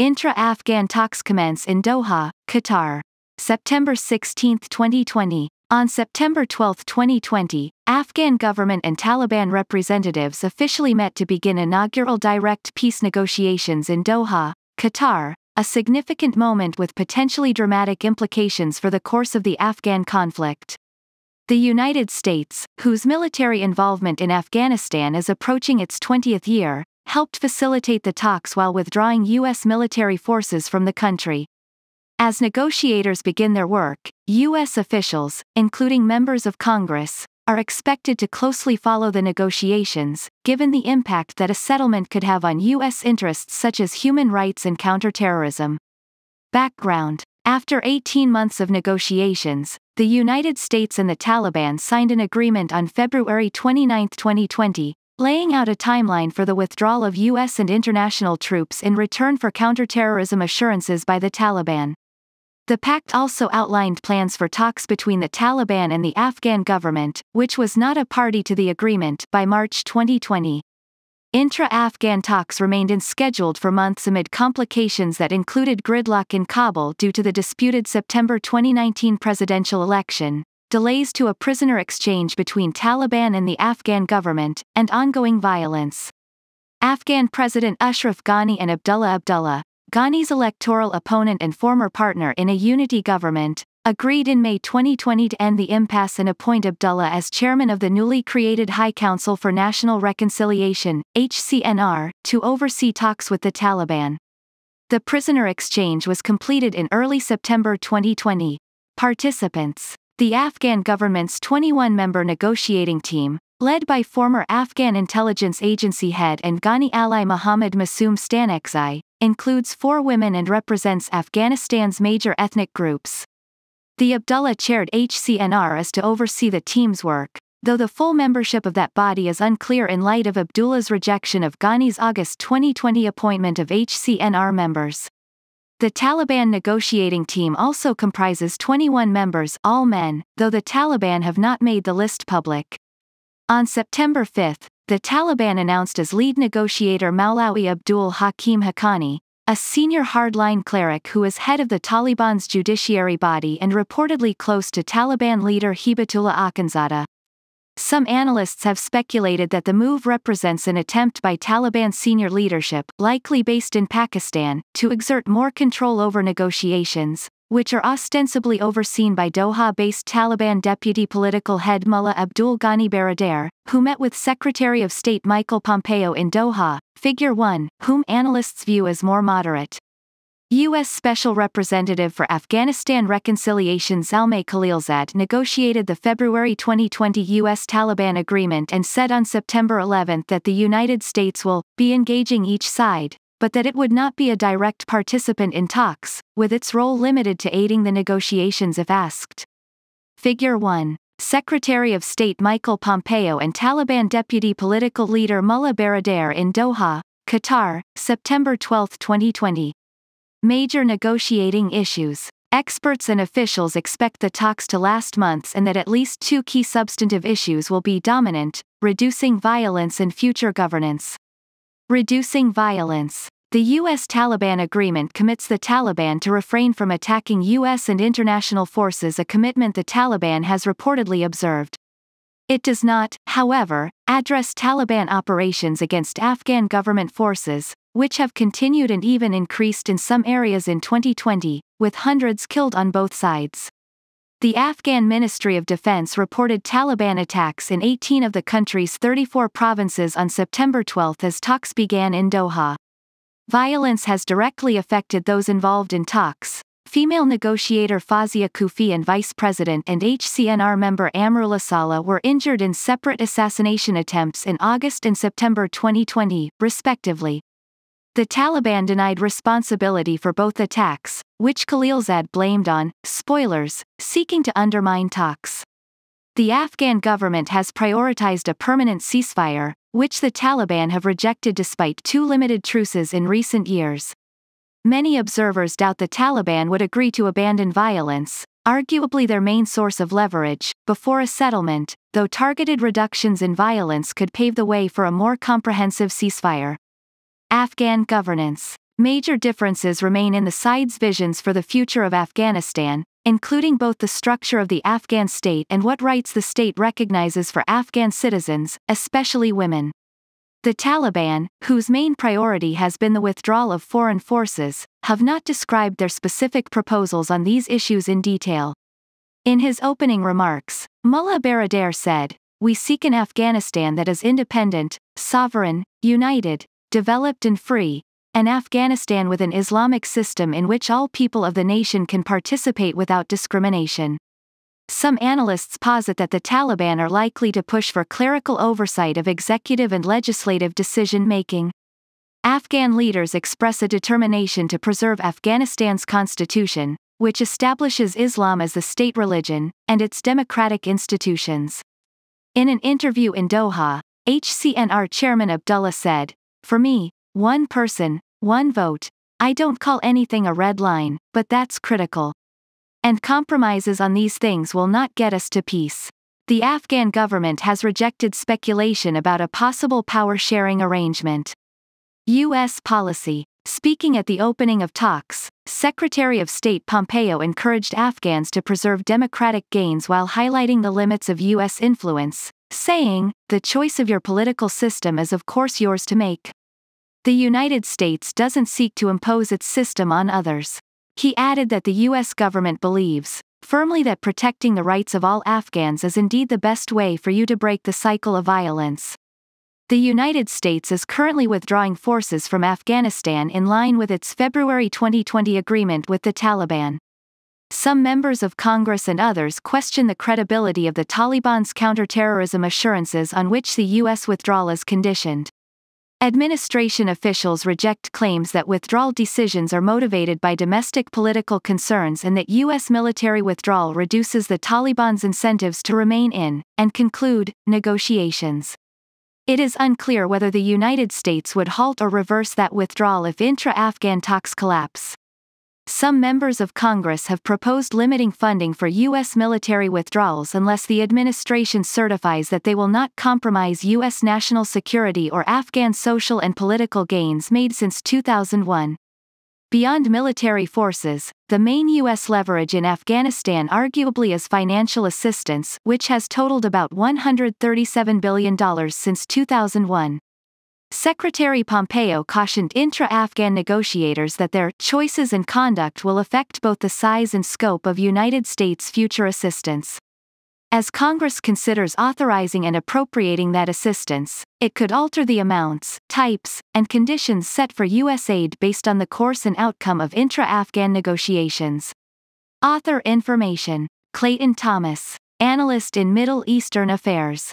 Intra-Afghan talks commence in Doha, Qatar. September 16, 2020. On September 12, 2020, Afghan government and Taliban representatives officially met to begin inaugural direct peace negotiations in Doha, Qatar, a significant moment with potentially dramatic implications for the course of the Afghan conflict. The United States, whose military involvement in Afghanistan is approaching its 20th year, helped facilitate the talks while withdrawing U.S. military forces from the country. As negotiators begin their work, U.S. officials, including members of Congress, are expected to closely follow the negotiations, given the impact that a settlement could have on U.S. interests such as human rights and counterterrorism. Background After 18 months of negotiations, the United States and the Taliban signed an agreement on February 29, 2020, laying out a timeline for the withdrawal of U.S. and international troops in return for counterterrorism assurances by the Taliban. The pact also outlined plans for talks between the Taliban and the Afghan government, which was not a party to the agreement, by March 2020. Intra-Afghan talks remained unscheduled for months amid complications that included gridlock in Kabul due to the disputed September 2019 presidential election, delays to a prisoner exchange between Taliban and the Afghan government, and ongoing violence. Afghan President Ashraf Ghani and Abdullah Abdullah, Ghani's electoral opponent and former partner in a unity government, agreed in May 2020 to end the impasse and appoint Abdullah as chairman of the newly created High Council for National Reconciliation, HCNR, to oversee talks with the Taliban. The prisoner exchange was completed in early September 2020. Participants the Afghan government's 21 member negotiating team, led by former Afghan intelligence agency head and Ghani ally Mohammad Massoum Stanekzai, includes four women and represents Afghanistan's major ethnic groups. The Abdullah chaired HCNR is to oversee the team's work, though the full membership of that body is unclear in light of Abdullah's rejection of Ghani's August 2020 appointment of HCNR members. The Taliban negotiating team also comprises 21 members, all men, though the Taliban have not made the list public. On September 5, the Taliban announced as lead negotiator Maulawi Abdul Hakim Haqqani, a senior hardline cleric who is head of the Taliban's judiciary body and reportedly close to Taliban leader Hibatullah Akhundzada, some analysts have speculated that the move represents an attempt by Taliban senior leadership, likely based in Pakistan, to exert more control over negotiations, which are ostensibly overseen by Doha-based Taliban deputy political head Mullah Abdul Ghani Baradar, who met with Secretary of State Michael Pompeo in Doha, Figure 1, whom analysts view as more moderate. U.S. Special Representative for Afghanistan Reconciliation Zalmay Khalilzad negotiated the February 2020 U.S. Taliban agreement and said on September 11 that the United States will be engaging each side, but that it would not be a direct participant in talks, with its role limited to aiding the negotiations if asked. Figure 1. Secretary of State Michael Pompeo and Taliban Deputy Political Leader Mullah Baradar in Doha, Qatar, September 12, 2020. Major negotiating issues. Experts and officials expect the talks to last months and that at least two key substantive issues will be dominant reducing violence and future governance. Reducing violence. The U.S. Taliban agreement commits the Taliban to refrain from attacking U.S. and international forces, a commitment the Taliban has reportedly observed. It does not, however, address Taliban operations against Afghan government forces, which have continued and even increased in some areas in 2020, with hundreds killed on both sides. The Afghan Ministry of Defense reported Taliban attacks in 18 of the country's 34 provinces on September 12 as talks began in Doha. Violence has directly affected those involved in talks. Female negotiator Fazia Kufi and Vice President and HCNR member Amrullah Saleh were injured in separate assassination attempts in August and September 2020, respectively. The Taliban denied responsibility for both attacks, which Khalilzad blamed on, spoilers, seeking to undermine talks. The Afghan government has prioritized a permanent ceasefire, which the Taliban have rejected despite two limited truces in recent years. Many observers doubt the Taliban would agree to abandon violence, arguably their main source of leverage, before a settlement, though targeted reductions in violence could pave the way for a more comprehensive ceasefire. Afghan governance. Major differences remain in the sides' visions for the future of Afghanistan, including both the structure of the Afghan state and what rights the state recognizes for Afghan citizens, especially women. The Taliban, whose main priority has been the withdrawal of foreign forces, have not described their specific proposals on these issues in detail. In his opening remarks, Mullah Baradar said, We seek an Afghanistan that is independent, sovereign, united, developed and free, an Afghanistan with an Islamic system in which all people of the nation can participate without discrimination. Some analysts posit that the Taliban are likely to push for clerical oversight of executive and legislative decision making. Afghan leaders express a determination to preserve Afghanistan's constitution, which establishes Islam as the state religion, and its democratic institutions. In an interview in Doha, HCNR chairman Abdullah said, for me, one person, one vote, I don't call anything a red line, but that's critical. And compromises on these things will not get us to peace. The Afghan government has rejected speculation about a possible power sharing arrangement. U.S. policy. Speaking at the opening of talks, Secretary of State Pompeo encouraged Afghans to preserve democratic gains while highlighting the limits of U.S. influence, saying, The choice of your political system is of course yours to make. The United States doesn't seek to impose its system on others. He added that the U.S. government believes, firmly that protecting the rights of all Afghans is indeed the best way for you to break the cycle of violence. The United States is currently withdrawing forces from Afghanistan in line with its February 2020 agreement with the Taliban some members of Congress and others question the credibility of the Taliban's counterterrorism assurances on which the U.S. withdrawal is conditioned. Administration officials reject claims that withdrawal decisions are motivated by domestic political concerns and that U.S. military withdrawal reduces the Taliban's incentives to remain in, and conclude, negotiations. It is unclear whether the United States would halt or reverse that withdrawal if intra Afghan talks collapse some members of Congress have proposed limiting funding for U.S. military withdrawals unless the administration certifies that they will not compromise U.S. national security or Afghan social and political gains made since 2001. Beyond military forces, the main U.S. leverage in Afghanistan arguably is financial assistance, which has totaled about $137 billion since 2001. Secretary Pompeo cautioned intra-Afghan negotiators that their choices and conduct will affect both the size and scope of United States' future assistance. As Congress considers authorizing and appropriating that assistance, it could alter the amounts, types, and conditions set for U.S. aid based on the course and outcome of intra Afghan negotiations. Author Information Clayton Thomas, Analyst in Middle Eastern Affairs.